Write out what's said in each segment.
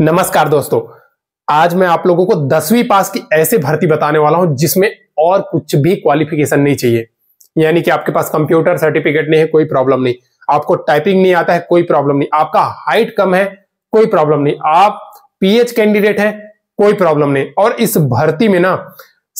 नमस्कार दोस्तों आज मैं आप लोगों को दसवीं पास की ऐसे भर्ती बताने वाला हूं जिसमें और कुछ भी क्वालिफिकेशन नहीं चाहिए यानी कि आपके पास कंप्यूटर सर्टिफिकेट नहीं है कोई प्रॉब्लम नहीं आपको टाइपिंग नहीं आता है कोई प्रॉब्लम नहीं आपका हाइट कम है कोई प्रॉब्लम नहीं आप पीएच कैंडिडेट है कोई प्रॉब्लम नहीं और इस भर्ती में ना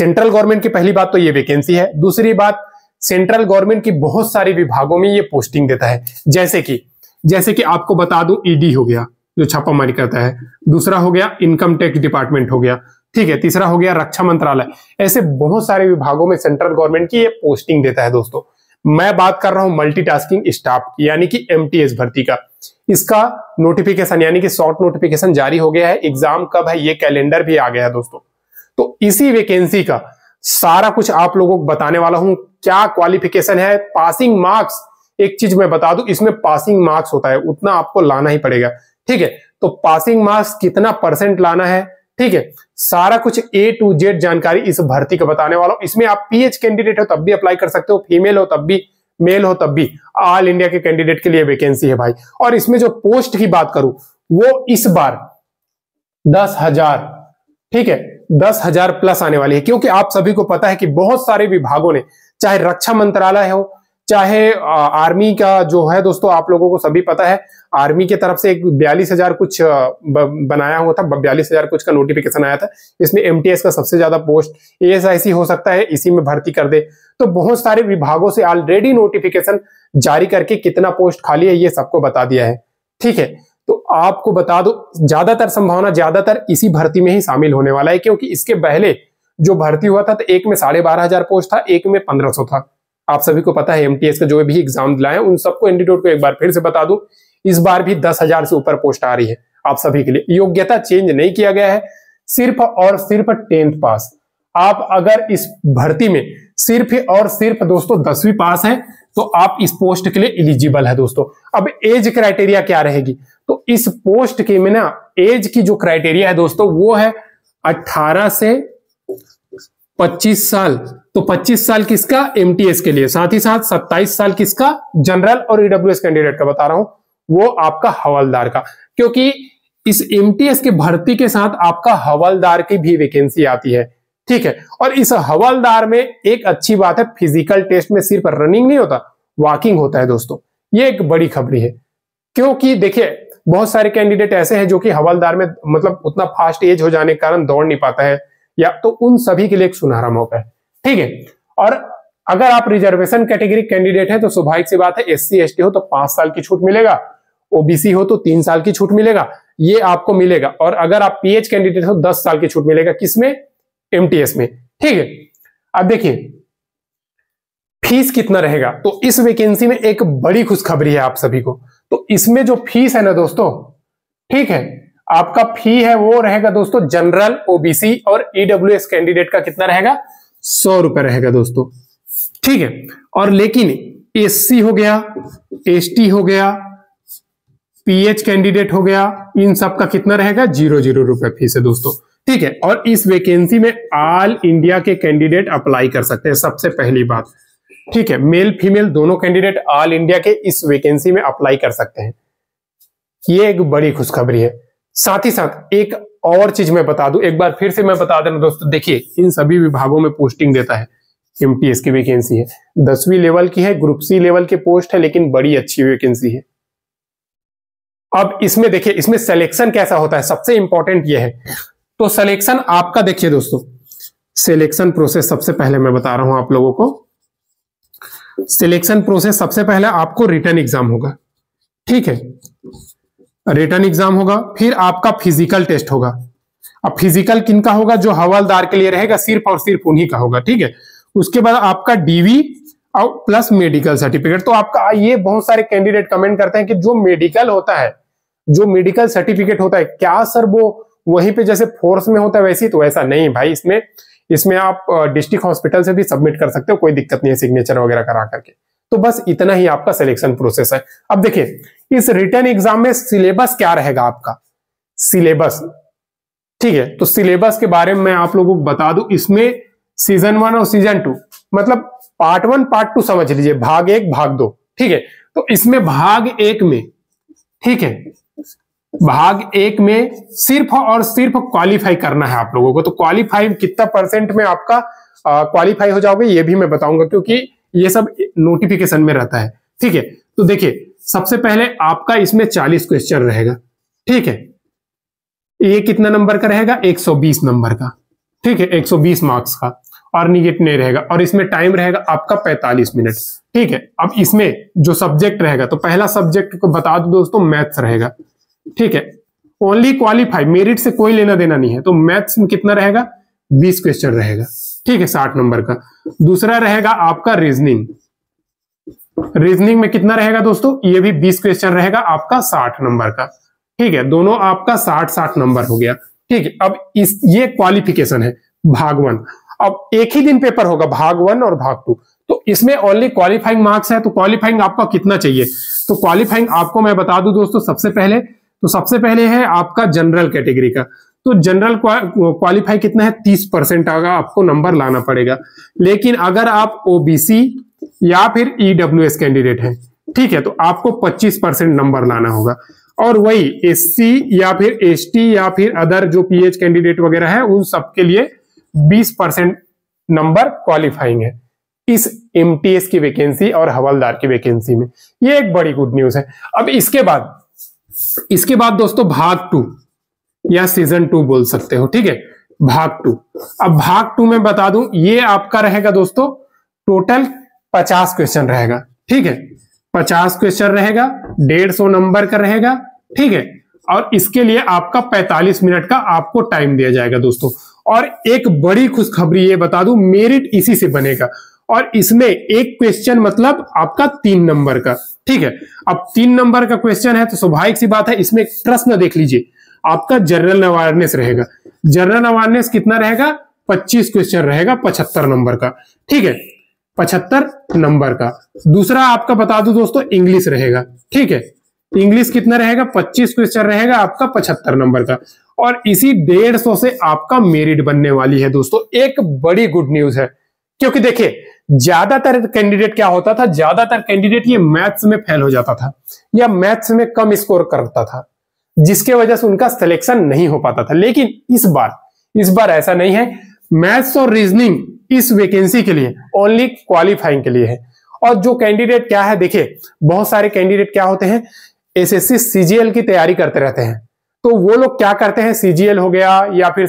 सेंट्रल गवर्नमेंट की पहली बात तो ये वैकेंसी है दूसरी बात सेंट्रल गवर्नमेंट की बहुत सारी विभागों में ये पोस्टिंग देता है जैसे कि जैसे कि आपको बता दूं ईडी e हो गया जो छापामारी करता है दूसरा हो गया इनकम टैक्स डिपार्टमेंट हो गया ठीक है तीसरा हो गया रक्षा मंत्रालय ऐसे बहुत सारे विभागों में सेंट्रल गवर्नमेंट की ये पोस्टिंग देता है दोस्तों मैं बात कर रहा हूं मल्टीटास्किंग स्टाफ यानी कि एमटीएस भर्ती का इसका नोटिफिकेशन यानी कि शॉर्ट नोटिफिकेशन जारी हो गया है एग्जाम कब है ये कैलेंडर भी आ गया है दोस्तों तो इसी वैकेंसी का सारा कुछ आप लोगों को बताने वाला हूं क्या क्वालिफिकेशन है पासिंग मार्क्स एक चीज मैं बता दू इसमें पासिंग मार्क्स होता है उतना आपको लाना ही पड़ेगा ठीक है तो पासिंग मार्क्स कितना परसेंट लाना है ठीक है सारा कुछ ए टू जेड जानकारी इस भर्ती का बताने वाला हूं इसमें आप पीएच कैंडिडेट हो तब भी अप्लाई कर सकते हो फीमेल हो तब भी मेल हो तब भी ऑल इंडिया के कैंडिडेट के लिए वैकेंसी है भाई और इसमें जो पोस्ट की बात करूं वो इस बार दस हजार ठीक है दस हजार प्लस आने वाली है क्योंकि आप सभी को पता है कि बहुत सारे विभागों ने चाहे रक्षा मंत्रालय हो चाहे आर्मी का जो है दोस्तों आप लोगों को सभी पता है आर्मी की तरफ से एक बयालीस हजार कुछ बनाया हुआ था बयालीस हजार कुछ का नोटिफिकेशन आया था इसमें एमटीएस का सबसे ज्यादा पोस्ट एएसआईसी हो सकता है इसी में भर्ती कर दे तो बहुत सारे विभागों से ऑलरेडी नोटिफिकेशन जारी करके कितना पोस्ट खाली है ये सबको बता दिया है ठीक है तो आपको बता दो ज्यादातर संभावना ज्यादातर इसी भर्ती में ही शामिल होने वाला है क्योंकि इसके पहले जो भर्ती हुआ था तो एक में साढ़े बारह हजार पोस्ट था एक में पंद्रह सौ था आप सभी को पता है एमटीएस का जो भी एग्जाम दिलाए उन सबको एंटीट्यूट को एक बार फिर से बता दूं इस बार भी दस हजार से ऊपर पोस्ट आ रही है आप सभी के लिए योग्यता चेंज नहीं किया गया है सिर्फ और सिर्फ टेंथ पास आप अगर इस भर्ती में सिर्फ और सिर्फ दोस्तों दसवीं पास है तो आप इस पोस्ट के लिए एलिजिबल है दोस्तों अब एज क्राइटेरिया क्या रहेगी तो इस पोस्ट के में ना एज की जो क्राइटेरिया है दोस्तों वो है 18 से 25 साल तो 25 साल किसका एमटीएस के लिए साथ ही साथ 27 साल किसका जनरल और ईडब्ल्यूएस e कैंडिडेट का बता रहा हूं वो आपका हवलदार का क्योंकि इस एमटीएस के भर्ती के साथ आपका हवलदार की भी वैकेंसी आती है ठीक है और इस हवलदार में एक अच्छी बात है फिजिकल टेस्ट में सिर्फ रनिंग नहीं होता वॉकिंग होता है दोस्तों ये एक बड़ी खबरी है क्योंकि देखिए बहुत सारे कैंडिडेट ऐसे हैं जो कि हवलदार में मतलब उतना फास्ट एज हो जाने के कारण दौड़ नहीं पाता है या तो उन सभी के लिए एक सुनहरा मौका है ठीक है और अगर आप रिजर्वेशन कैटेगरी कैंडिडेट हैं तो स्वाभाविक सी बात है एस सी हो तो पांच साल की छूट मिलेगा ओबीसी हो तो तीन साल की छूट मिलेगा ये आपको मिलेगा और अगर आप पीएच कैंडिडेट हो दस साल की छूट मिलेगा किसमें एमटीएस में ठीक है अब देखिए फीस कितना रहेगा तो इस वैकेंसी में एक बड़ी खुशखबरी है आप सभी को तो इसमें जो फीस है ना दोस्तों ठीक है आपका फी है वो रहेगा दोस्तों जनरल ओबीसी और ईडब्ल्यूएस e कैंडिडेट का कितना रहेगा सौ रुपए रहेगा दोस्तों ठीक है और लेकिन एससी हो गया एसटी हो गया पीएच कैंडिडेट हो गया इन सब का कितना रहेगा जीरो जीरो रुपए फीस है दोस्तों ठीक है और इस वैकेंसी में ऑल इंडिया के कैंडिडेट अप्लाई कर सकते हैं सबसे पहली बात ठीक है मेल फीमेल दोनों कैंडिडेट ऑल इंडिया के इस वैकेंसी में अप्लाई कर सकते हैं ये एक बड़ी खुशखबरी है साथ ही साथ एक और चीज मैं बता दू एक बार फिर से मैं बता देना दोस्तों देखिए इन सभी विभागों में पोस्टिंग देता है एम की वैकेंसी है दसवीं लेवल की है ग्रुप सी लेवल के पोस्ट है लेकिन बड़ी अच्छी वैकेंसी है अब इसमें देखिए इसमें सिलेक्शन कैसा होता है सबसे इंपॉर्टेंट यह है तो सिलेक्शन आपका देखिए दोस्तों सिलेक्शन प्रोसेस सबसे पहले मैं बता रहा हूं आप लोगों को सिलेक्शन प्रोसेस सबसे पहले आपको रिटर्न एग्जाम होगा ठीक है रिटर्न एग्जाम होगा फिर आपका फिजिकल टेस्ट होगा अब फिजिकल किन का होगा जो हवलदार के लिए रहेगा सिर्फ और सिर्फ उन्हीं का होगा ठीक है उसके बाद आपका डीवी और प्लस मेडिकल सर्टिफिकेट तो आपका ये बहुत सारे कैंडिडेट कमेंट करते हैं कि जो मेडिकल होता है जो मेडिकल सर्टिफिकेट होता है क्या सर वो वहीं पे जैसे फोर्स में होता है वैसे तो ऐसा नहीं भाई इसमें इसमें आप डिस्ट्रिक्ट हॉस्पिटल से भी सबमिट कर सकते हो कोई दिक्कत नहीं है सिग्नेचर वगैरह करा करके तो बस इतना ही आपका सिलेक्शन प्रोसेस है अब देखिए इस रिटर्न एग्जाम में सिलेबस क्या रहेगा आपका सिलेबस ठीक है तो सिलेबस के बारे में आप लोगों को बता दू इसमें सीजन वन और सीजन टू मतलब पार्ट वन पार्ट टू समझ लीजिए भाग एक भाग दो ठीक है तो इसमें भाग एक में ठीक है भाग एक में सिर्फ और सिर्फ क्वालिफाई करना है आप लोगों को तो क्वालिफाई कितना परसेंट में आपका क्वालिफाई हो जाओगे ये भी मैं बताऊंगा क्योंकि ये सब नोटिफिकेशन में रहता है ठीक है तो देखिए सबसे पहले आपका इसमें 40 क्वेश्चन रहेगा ठीक है ये कितना नंबर का रहेगा 120 नंबर का ठीक है 120 मार्क्स का और निगेट नहीं रहेगा और इसमें टाइम रहेगा आपका 45 मिनट ठीक है अब इसमें जो सब्जेक्ट रहेगा तो पहला सब्जेक्ट को बता दो दोस्तों मैथ्स रहेगा ठीक है ओनली क्वालिफाई मेरिट से कोई लेना देना नहीं है तो मैथ्स में कितना रहेगा बीस क्वेश्चन रहेगा ठीक है साठ नंबर का दूसरा रहेगा आपका रीजनिंग रीजनिंग में कितना रहेगा दोस्तों ये भी बीस क्वेश्चन रहेगा आपका साठ नंबर का ठीक है दोनों आपका साठ साठ नंबर हो गया ठीक है अब इस ये क्वालिफिकेशन है भाग वन अब एक ही दिन पेपर होगा भाग वन और भाग टू तो इसमें ओनली क्वालिफाइंग मार्क्स है तो क्वालिफाइंग आपका कितना चाहिए तो क्वालिफाइंग आपको मैं बता दूं दोस्तों सबसे पहले तो सबसे पहले है आपका जनरल कैटेगरी का तो जनरल क्वालिफाई कितना है तीस परसेंट आगा आपको नंबर लाना पड़ेगा लेकिन अगर आप ओबीसी या फिर ईडब्ल्यू एस कैंडिडेट है ठीक है तो आपको 25 परसेंट नंबर लाना होगा और वही एससी या फिर एसटी या फिर अदर जो पीएच कैंडिडेट वगैरह है उन सबके लिए 20 परसेंट नंबर क्वालिफाइंग है इस एमटीएस की वैकेंसी और हवलदार की वैकेंसी में ये एक बड़ी गुड न्यूज है अब इसके बाद इसके बाद दोस्तों भाग टू या सीजन टू बोल सकते हो ठीक है भाग टू अब भाग टू में बता दूं ये आपका रहेगा दोस्तों टोटल पचास क्वेश्चन रहेगा ठीक है पचास क्वेश्चन रहेगा डेढ़ सौ नंबर का रहेगा ठीक है और इसके लिए आपका पैंतालीस मिनट का आपको टाइम दिया जाएगा दोस्तों और एक बड़ी खुशखबरी ये बता दू मेरिट इसी से बनेगा और इसमें एक क्वेश्चन मतलब आपका तीन नंबर का ठीक है अब तीन नंबर का क्वेश्चन है तो स्वाभाविक सी बात है इसमें प्रश्न देख लीजिए आपका जनरल अवेयरनेस रहेगा जनरल अवेयरनेस कितना रहेगा 25 क्वेश्चन रहेगा 75 नंबर का ठीक है पचहत्तर नंबर का दूसरा आपका बता दू दोस्तों इंग्लिश रहेगा ठीक है इंग्लिश कितना रहेगा 25 क्वेश्चन रहेगा आपका पचहत्तर नंबर का और इसी डेढ़ सौ से आपका मेरिट बनने वाली है दोस्तों एक बड़ी गुड न्यूज है क्योंकि देखिए ज्यादातर कैंडिडेट क्या होता था ज्यादातर कैंडिडेट ये मैथ्स में फेल हो जाता था या मैथ्स में कम स्कोर करता था जिसके वजह से उनका सिलेक्शन नहीं हो पाता था लेकिन इस बार इस बार ऐसा नहीं है मैथ्स और रीजनिंग इस वैकेंसी के लिए ओनली क्वालिफाइंग के लिए है और जो कैंडिडेट क्या है देखिए बहुत सारे कैंडिडेट क्या होते हैं एसएससी सीजीएल की तैयारी करते रहते हैं तो वो लोग क्या करते हैं सीजीएल हो गया या फिर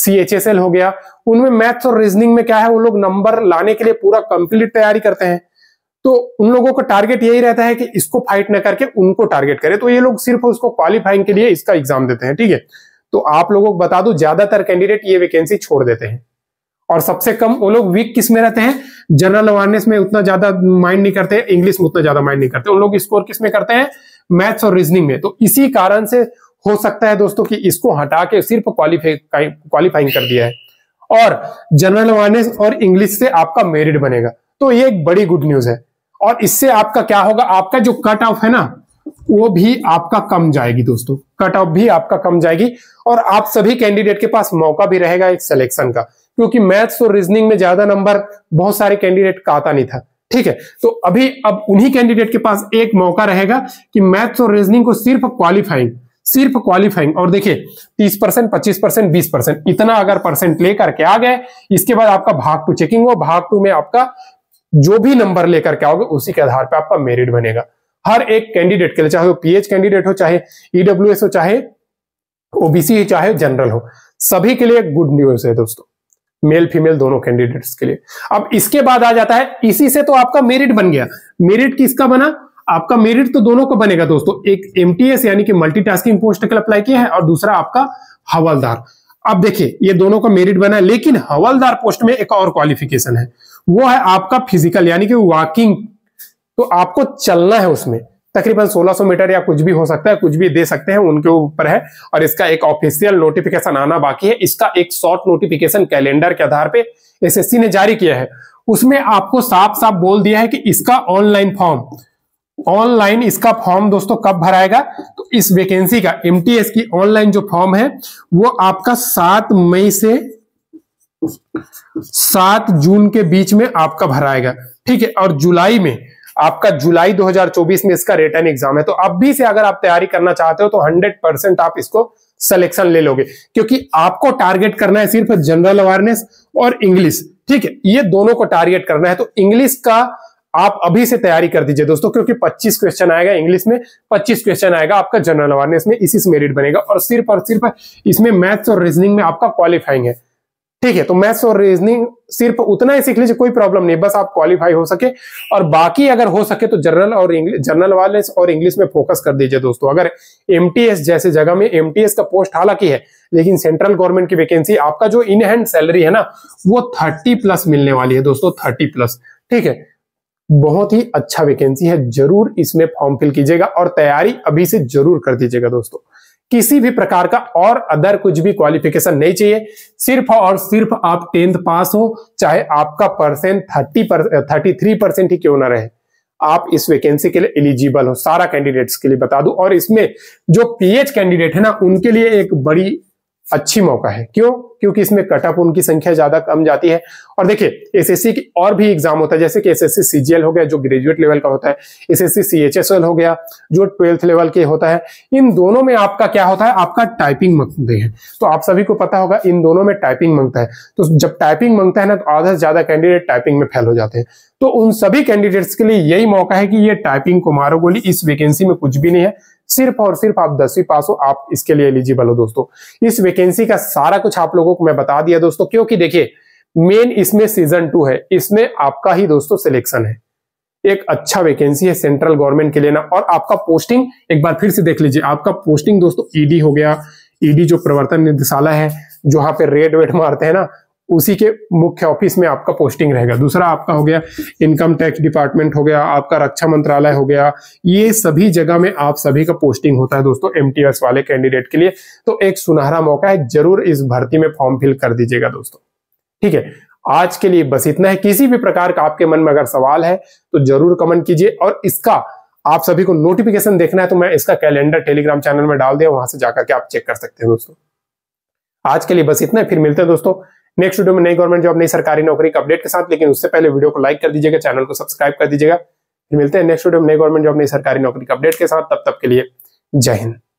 सी एच एस एल हो गया उनमें मैथ्स और रीजनिंग में क्या है वो लोग नंबर लाने के लिए पूरा कंप्लीट तैयारी करते हैं तो उन लोगों का टारगेट यही रहता है कि इसको फाइट न करके उनको टारगेट करे तो ये लोग सिर्फ उसको क्वालिफाइंग के लिए इसका एग्जाम देते हैं ठीक है तो आप लोगों को बता दो ज्यादातर कैंडिडेट ये वैकेंसी छोड़ देते हैं और सबसे कम वो लोग वीक किस में रहते हैं जनरल अवेयरनेस में उतना ज्यादा माइंड नहीं करते इंग्लिश में उतना ज्यादा माइंड नहीं करते उन लोग स्कोर किस में करते हैं मैथ्स और रीजनिंग में तो इसी कारण से हो सकता है दोस्तों कि इसको हटा के सिर्फ क्वालिफाई क्वालिफाइंग कर दिया है और जनरल अवेयरनेस और इंग्लिश से आपका मेरिट बनेगा तो ये एक बड़ी गुड न्यूज है और इससे आपका क्या होगा आपका जो कट ऑफ है ना वो भी आपका कम जाएगी दोस्तों कट ऑफ भी आपका कम जाएगी और आप सभी कैंडिडेट के पास मौका भी रहेगा एक सिलेक्शन का क्योंकि मैथ्स और रीजनिंग में ज्यादा नंबर बहुत सारे कैंडिडेट का आता नहीं था ठीक है तो अभी अब उन्हीं कैंडिडेट के पास एक मौका रहेगा कि मैथ्स और रीजनिंग को सिर्फ क्वालिफाइंग सिर्फ क्वालिफाइंग और देखिए 30 परसेंट पच्चीस परसेंट बीस परसेंट इतना अगर परसेंट लेकर के आ गए इसके बाद आपका भाग टू चेकिंग हो भाग टू में आपका जो भी नंबर लेकर के आओगे उसी के आधार पर आपका मेरिट बनेगा हर एक कैंडिडेट के लिए चाहे वो पीएच कैंडिडेट हो चाहे ईडब्ल्यू e हो चाहे ओबीसी चाहे जनरल हो सभी के लिए गुड न्यूज है दोस्तों मेल फीमेल दोनों कैंडिडेट्स के लिए अब इसके बाद आ जाता है इसी से तो आपका मेरिट बन गया मेरिट किसका बना आपका मेरिट तो दोनों को बनेगा दोस्तों एक एमटीएस यानी कि मल्टीटास्किंग पोस्ट के लिए अप्लाई किया है और दूसरा आपका हवलदार अब देखिए ये दोनों का मेरिट बना है लेकिन हवलदार पोस्ट में एक और क्वालिफिकेशन है वो है आपका फिजिकल यानी कि वॉकिंग तो आपको चलना है उसमें तकरीबन 1600 मीटर या कुछ भी हो सकता है कुछ भी दे सकते हैं उनके ऊपर है और इसका एक ऑफिशियल नोटिफिकेशन आना बाकी है इसका एक शॉर्ट नोटिफिकेशन कैलेंडर के आधार पे एसएससी ने जारी किया है उसमें आपको साफ साफ बोल दिया है कि इसका ऑनलाइन फॉर्म ऑनलाइन इसका फॉर्म दोस्तों कब भराएगा तो इस वेकेंसी का एम की ऑनलाइन जो फॉर्म है वो आपका सात मई से सात जून के बीच में आपका भराएगा ठीक है और जुलाई में आपका जुलाई 2024 में इसका रिटर्न एग्जाम है तो अभी से अगर आप तैयारी करना चाहते हो तो 100 परसेंट आप इसको सिलेक्शन ले लोगे क्योंकि आपको टारगेट करना है सिर्फ जनरल अवेयरनेस और इंग्लिश ठीक है ये दोनों को टारगेट करना है तो इंग्लिश का आप अभी से तैयारी कर दीजिए दोस्तों क्योंकि 25 क्वेश्चन आएगा इंग्लिश में 25 क्वेश्चन आएगा आपका जनरल अवेयरनेस में इसी से मेरिट बनेगा और सिर्फ और सिर्फ इसमें मैथ्स और रीजनिंग में आपका क्वालिफाइंग है ठीक है तो मैथ्स और रीजनिंग सिर्फ उतना ही सीख लीजिए कोई प्रॉब्लम नहीं बस आप क्वालिफाई हो सके और बाकी अगर हो सके तो जनरल और इंग्लिश जनरल वाले और इंग्लिश में फोकस कर दीजिए दोस्तों अगर एमटीएस जैसे जगह में एमटीएस का पोस्ट हालांकि है लेकिन सेंट्रल गवर्नमेंट की वैकेंसी आपका जो इन हैंड सैलरी है ना वो थर्टी प्लस मिलने वाली है दोस्तों थर्टी प्लस ठीक है बहुत ही अच्छा वैकेंसी है जरूर इसमें फॉर्म फिल कीजिएगा और तैयारी अभी से जरूर कर दीजिएगा दोस्तों किसी भी प्रकार का और अदर कुछ भी क्वालिफिकेशन नहीं चाहिए सिर्फ और सिर्फ आप टेंथ पास हो चाहे आपका percent thirty thirty three percent ही क्यों ना रहे आप इस वैकेंसी के लिए एलिजिबल हो सारा कैंडिडेट्स के लिए बता दूं और इसमें जो पीएच कैंडिडेट है ना उनके लिए एक बड़ी अच्छी मौका है क्यों क्योंकि इसमें कटअप उनकी संख्या ज्यादा कम जाती है और देखिए एसएससी की और भी एग्जाम होता है जैसे कि एसएससी सीजीएल हो गया जो ग्रेजुएट लेवल का होता है एसएससी सीएचएसएल हो गया जो ट्वेल्थ लेवल के होता है इन दोनों में आपका क्या होता है आपका टाइपिंग मंगते हैं तो आप सभी को पता होगा इन दोनों में टाइपिंग मंगता है तो जब टाइपिंग मंगता है ना तो आधा से ज्यादा कैंडिडेट टाइपिंग में फेल हो जाते हैं तो उन सभी कैंडिडेट्स के लिए यही मौका है कि ये टाइपिंग कुमारो गोली इस वैकेंसी में कुछ भी नहीं है सिर्फ और सिर्फ आप दसवीं पास हो आप इसके लिए एलिजिबल हो दोस्तों इस वैकेंसी का सारा कुछ आप लोगों को मैं बता दिया दोस्तों क्योंकि देखिए मेन इसमें सीजन टू है इसमें आपका ही दोस्तों सिलेक्शन है एक अच्छा वैकेंसी है सेंट्रल गवर्नमेंट के लिए ना और आपका पोस्टिंग एक बार फिर से देख लीजिए आपका पोस्टिंग दोस्तों ईडी e हो गया ईडी e जो प्रवर्तन निदेशालय है जहां पे रेड वेट मारते हैं ना उसी के मुख्य ऑफिस में आपका पोस्टिंग रहेगा दूसरा आपका हो गया इनकम टैक्स डिपार्टमेंट हो गया आपका रक्षा मंत्रालय हो गया ये सभी जगह में आप सभी का पोस्टिंग होता है दोस्तों एम वाले कैंडिडेट के लिए तो एक सुनहरा मौका है जरूर इस भर्ती में फॉर्म फिल कर दीजिएगा दोस्तों ठीक है आज के लिए बस इतना है किसी भी प्रकार का आपके मन में अगर सवाल है तो जरूर कमेंट कीजिए और इसका आप सभी को नोटिफिकेशन देखना है तो मैं इसका कैलेंडर टेलीग्राम चैनल में डाल दिया वहां से जाकर के आप चेक कर सकते हैं दोस्तों आज के लिए बस इतना है, फिर मिलते हैं दोस्तों नेक्स्ट वीडियो में नई गवर्नमेंट जॉब नई सरकारी नौकरी के अपडेट के साथ लेकिन उससे पहले वीडियो को लाइक कर दीजिएगा चैनल को सब्सक्राइब कर दीजिएगा मिलते हैं नेक्स्ट वीडियो में नई गवर्नमेंट जॉब नई सरकारी नौकरी के अपडेट के साथ तब तक के लिए जय हिंद